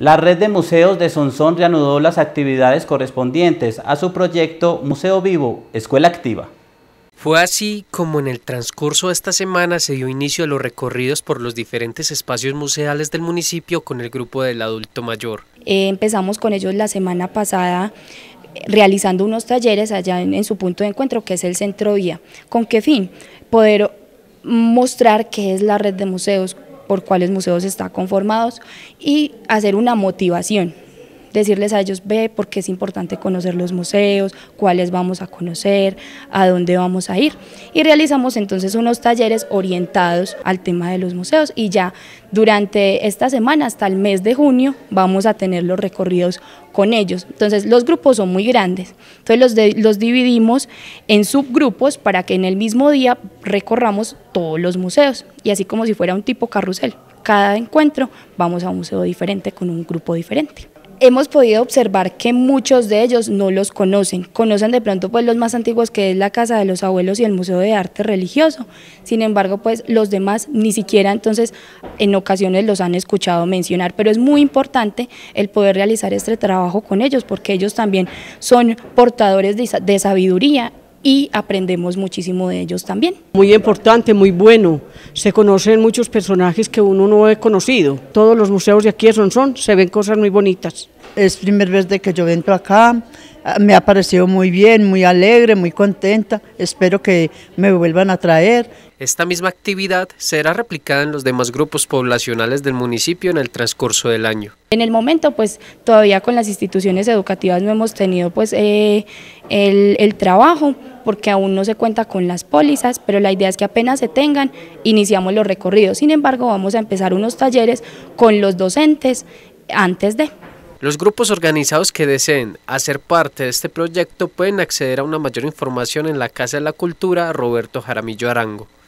La red de museos de Sonsón reanudó las actividades correspondientes a su proyecto Museo Vivo, Escuela Activa. Fue así como en el transcurso de esta semana se dio inicio a los recorridos por los diferentes espacios museales del municipio con el grupo del adulto mayor. Eh, empezamos con ellos la semana pasada eh, realizando unos talleres allá en, su punto de encuentro que es el Centro Vía. ¿Con qué fin? Poder mostrar qué es la red de museos, por cuáles museos está conformados y hacer una motivación decirles a ellos, ve, porque es importante conocer los museos, cuáles vamos a conocer, a dónde vamos a ir. Y realizamos entonces unos talleres orientados al tema de los museos y ya durante esta semana hasta el mes de junio vamos a tener los recorridos con ellos. Entonces los grupos son muy grandes, entonces los, los dividimos en subgrupos para que en el mismo día recorramos todos los museos y así como si fuera un tipo carrusel. Cada encuentro vamos a un museo diferente con un grupo diferente hemos podido observar que muchos de ellos no los conocen, conocen de pronto pues los más antiguos que es la Casa de los Abuelos y el Museo de Arte Religioso, sin embargo pues los demás ni siquiera entonces en ocasiones los han escuchado mencionar, pero es muy importante el poder realizar este trabajo con ellos porque ellos también son portadores de, de sabiduría y aprendemos muchísimo de ellos también. Muy importante, muy bueno. Se conocen muchos personajes que uno no ha conocido. Todos los museos de aquí son son se ven cosas muy bonitas. Es primera vez de que yo entro acá. Ah, me ha parecido muy bien, muy alegre, muy contenta. Espero que me vuelvan a traer. Esta misma actividad será replicada en los demás grupos poblacionales del municipio en el transcurso del año. En el momento, pues todavía con las instituciones educativas no hemos tenido pues eh, el, el trabajo, porque aún no se cuenta con las pólizas, pero la idea es que apenas se tengan, iniciamos los recorridos. Sin embargo, vamos a empezar unos talleres con los docentes antes de... Los grupos organizados que deseen hacer parte de este proyecto pueden acceder a una mayor información en la Casa de la Cultura Roberto Jaramillo Arango.